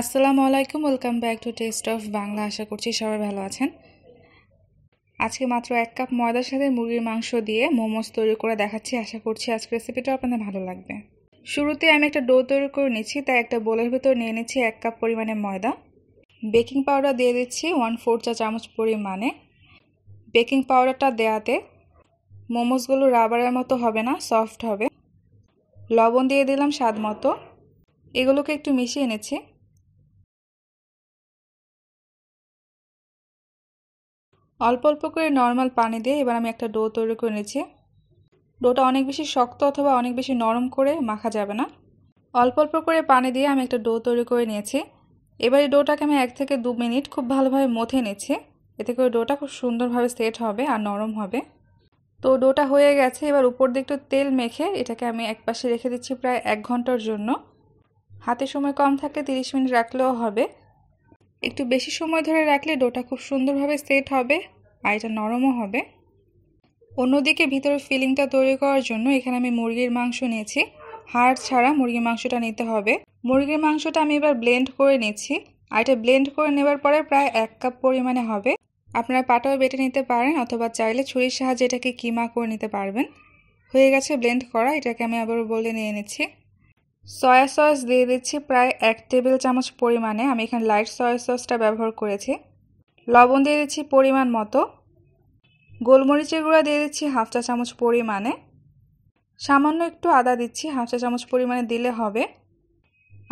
আসসালামু আলাইকুম welcome back to taste of Bangla আশা করছি সবাই ভালো আছেন আজকে মাত্র এক কাপ ময়দার সাথে মুরগির মাংস দিয়ে মোমোস তৈরি করে দেখাচ্ছি আশা করছি আজকে রেসিপিটা আপনাদের ভালো লাগবে শুরুতে আমি একটা ডো তৈরি করে নিচ্ছি তাই একটা বোলের ভিতর নিয়ে নিচ্ছি এক কাপ পরিমাণে ময়দা বেকিং পাউডার দিয়ে দিচ্ছি ওয়ান ফোর চা চামচ পরিমাণে বেকিং পাউডারটা দেওয়াতে মোমোসগুলো রাবারের মতো হবে না সফট হবে লবণ দিয়ে দিলাম স্বাদ মতো এগুলোকে একটু মিশিয়ে এনেছি অল্প অল্প করে নর্মাল পানি দিয়ে এবার আমি একটা ডো তৈরি করে নিয়েছি ডোটা অনেক বেশি শক্ত অথবা অনেক বেশি নরম করে মাখা যাবে না অল্প অল্প করে পানি দিয়ে আমি একটা ডো তৈরি করে নিয়েছি এবার এই ডোটাকে আমি এক থেকে দু মিনিট খুব ভালোভাবে মথে নিচ্ছি এতে করে ডোটা খুব সুন্দরভাবে সেট হবে আর নরম হবে তো ডোটা হয়ে গেছে এবার উপর দিয়ে একটু তেল মেখে এটাকে আমি এক পাশে রেখে দিচ্ছি প্রায় এক ঘন্টার জন্য হাতে সময় কম থাকে তিরিশ মিনিট রাখলেও হবে একটু বেশি সময় ধরে রাখলে ডোটা খুব সুন্দরভাবে সেট হবে আর এটা নরমও হবে অন্যদিকে ভিতরে ফিলিংটা তৈরি করার জন্য এখানে আমি মুরগির মাংস নিয়েছি হাড় ছাড়া মুরগির মাংসটা নিতে হবে মুরগির মাংসটা আমি এবার ব্লেন্ড করে নিচ্ছি আর এটা ব্লেন্ড করে নেবার পরে প্রায় এক কাপ পরিমাণে হবে আপনারা পাটাও বেটে নিতে পারেন অথবা চাইলে ছুরির সাহায্যে এটাকে কিমা করে নিতে পারবেন হয়ে গেছে ব্লেন্ড করা এটাকে আমি আবারও বলে নিয়ে নিচ্ছি সয়া সস দিয়ে দিচ্ছি প্রায় এক টেবিল চামচ পরিমাণে আমি এখানে লাইট সয়া সসটা ব্যবহার করেছি লবণ দিয়ে দিচ্ছি পরিমাণ মতো গোলমরিচের গুঁড়া দিয়ে দিচ্ছি হাফ চা চামচ পরিমাণে সামান্য একটু আদা দিচ্ছি হাফ চা চামচ পরিমাণে দিলে হবে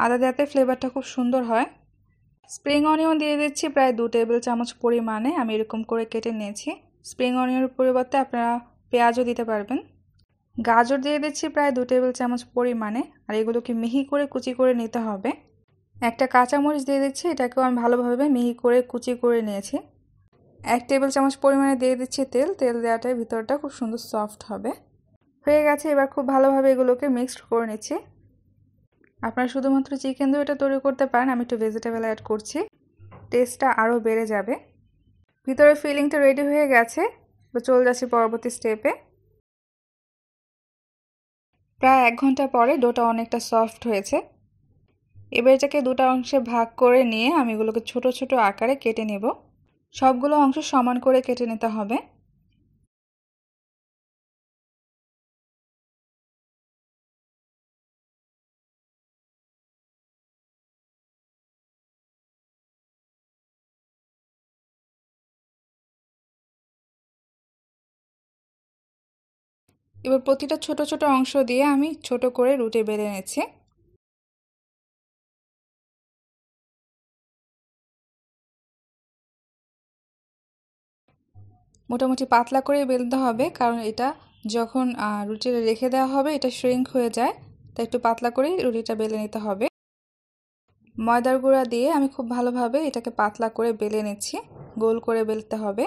আদা দেওয়াতে ফ্লেভারটা খুব সুন্দর হয় স্প্রিং অনিয়ন দিয়ে দিচ্ছি প্রায় দু টেবিল চামচ পরিমাণে আমি এরকম করে কেটে নিয়েছি স্প্রিং অনিয়নের পরিবর্তে আপনারা পেঁয়াজও দিতে পারবেন গাজর দিয়ে দিচ্ছি প্রায় দু টেবিল চামচ পরিমাণে আর এগুলোকে মিহি করে কুচি করে নিতে হবে একটা কাঁচামরিচ দিয়ে দিচ্ছি এটাকেও আমি ভালোভাবে মিহি করে কুচি করে নিয়েছি এক টেবিল চামচ পরিমাণে দিয়ে দিচ্ছি তেল তেল দেওয়াটায় ভিতরটা খুব সুন্দর সফট হবে হয়ে গেছে এবার খুব ভালোভাবে এগুলোকে মিক্সড করে নিচ্ছি আপনারা শুধুমাত্র চিকেন দিয়ে এটা তৈরি করতে পারেন আমি একটু ভেজিটেবল অ্যাড করছি টেস্টটা আরও বেড়ে যাবে ভিতরে ফিলিংটা রেডি হয়ে গেছে চলে যাচ্ছি পরবর্তী স্টেপে প্রায় এক ঘন্টা পরে ডোটা অনেকটা সফট হয়েছে এবার এটাকে দুটা অংশে ভাগ করে নিয়ে আমি এগুলোকে ছোট ছোট আকারে কেটে নেব সবগুলো অংশ সমান করে কেটে নিতে হবে এবার প্রতিটা ছোট ছোট অংশ দিয়ে আমি ছোট করে রুটি বেলে নেছি মোটামুটি পাতলা করে বেলতে হবে কারণ এটা যখন রুটিটা রেখে দেওয়া হবে এটা শ্রিঙ্ক হয়ে যায় তাই একটু পাতলা করেই রুটিটা বেলে নিতে হবে ময়দার গুঁড়া দিয়ে আমি খুব ভালোভাবে এটাকে পাতলা করে বেলে নিচ্ছি গোল করে বেলতে হবে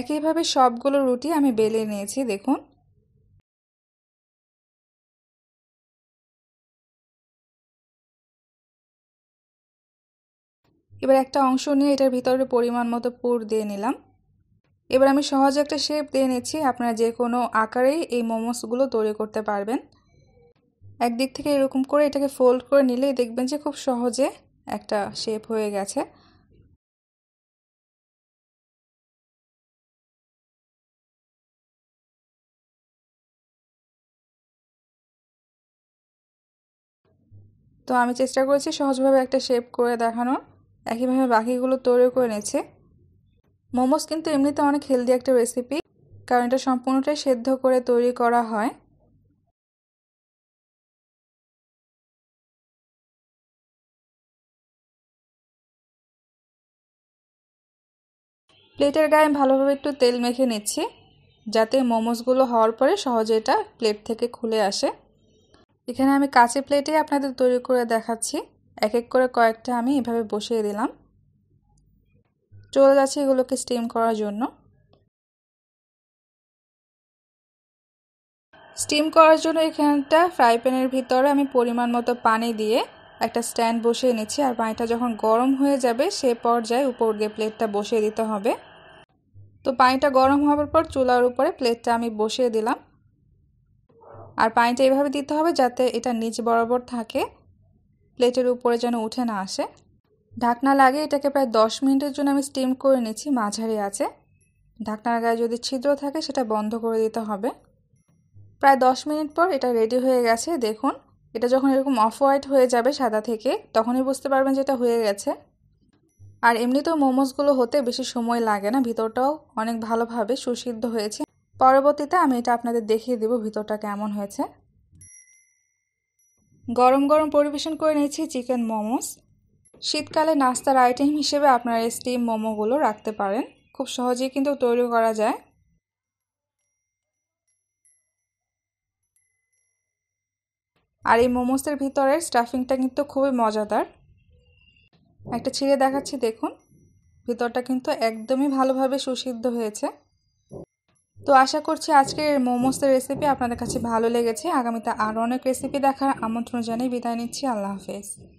একইভাবে সবগুলো রুটি আমি বেলে নিয়েছি দেখুন এবার একটা অংশ নিয়ে এটার ভিতরে পরিমাণ মতো পুর দিয়ে নিলাম এবার আমি সহজে একটা শেপ দিয়ে নিচ্ছি আপনারা যে কোনো আকারেই এই মোমোসগুলো তৈরি করতে পারবেন একদিক থেকে এরকম করে এটাকে ফোল্ড করে নিলেই দেখবেন যে খুব সহজে একটা শেপ হয়ে গেছে তো আমি চেষ্টা করেছি সহজভাবে একটা শেপ করে দেখানো একইভাবে বাকিগুলো তৈরি করে নিয়েছি মোমোস কিন্তু এমনিতে অনেক হেলদি একটা রেসিপি কারণ এটা সম্পূর্ণটাই সেদ্ধ করে তৈরি করা হয় প্লেটের গায়ে ভালোভাবে একটু তেল মেখে নিচ্ছি যাতে মোমোসগুলো হওয়ার পরে সহজে এটা প্লেট থেকে খুলে আসে এখানে আমি কাঁচের প্লেটে আপনাদের তৈরি করে দেখাচ্ছি এক এক করে কয়েকটা আমি এভাবে বসিয়ে দিলাম চলে যাচ্ছে এগুলোকে স্টিম করার জন্য স্টিম করার জন্য এখানটা ফ্রাই প্যানের ভিতরে আমি পরিমাণ মতো পানি দিয়ে একটা স্ট্যান্ড বসিয়ে নিচ্ছি আর পানিটা যখন গরম হয়ে যাবে সে পর্যায়ে উপর দিয়ে প্লেটটা বসিয়ে দিতে হবে তো পানিটা গরম হওয়ার পর চুলার উপরে প্লেটটা আমি বসিয়ে দিলাম আর পানিটা এভাবে দিতে হবে যাতে এটা নিচ বরাবর থাকে প্লেটের উপরে যেন উঠে না আসে ঢাকনা লাগে এটাকে প্রায় দশ মিনিটের জন্য আমি স্টিম করে নিচ্ছি মাঝারি আছে ঢাকনার গায়ে যদি ছিদ্র থাকে সেটা বন্ধ করে দিতে হবে প্রায় দশ মিনিট পর এটা রেডি হয়ে গেছে দেখুন এটা যখন এরকম অফ হোয়াইট হয়ে যাবে সাদা থেকে তখনই বুঝতে পারবেন যে এটা হয়ে গেছে আর এমনিতেও মোমোসগুলো হতে বেশি সময় লাগে না ভিতরটাও অনেক ভালোভাবে সুসিদ্ধ হয়েছে পরবর্তীতে আমি এটা আপনাদের দেখিয়ে দেব ভিতরটা কেমন হয়েছে গরম গরম পরিবেশন করে নিয়েছি চিকেন মোমোস শীতকালে নাস্তার আইটেম হিসেবে আপনারা স্টিম মোমোগুলো রাখতে পারেন খুব সহজেই কিন্তু তৈরি করা যায় আর এই মোমোসের ভিতরের স্টাফিংটা কিন্তু খুবই মজাদার একটা ছিঁড়ে দেখাচ্ছি দেখুন ভিতরটা কিন্তু একদমই ভালোভাবে সুসিদ্ধ হয়েছে তো আশা করছি আজকের মোমোসের রেসিপি আপনাদের কাছে ভালো লেগেছে আগামীতে আরও অনেক রেসিপি দেখার আমন্ত্রণ জানিয়ে বিদায় নিচ্ছি আল্লাহ হাফেজ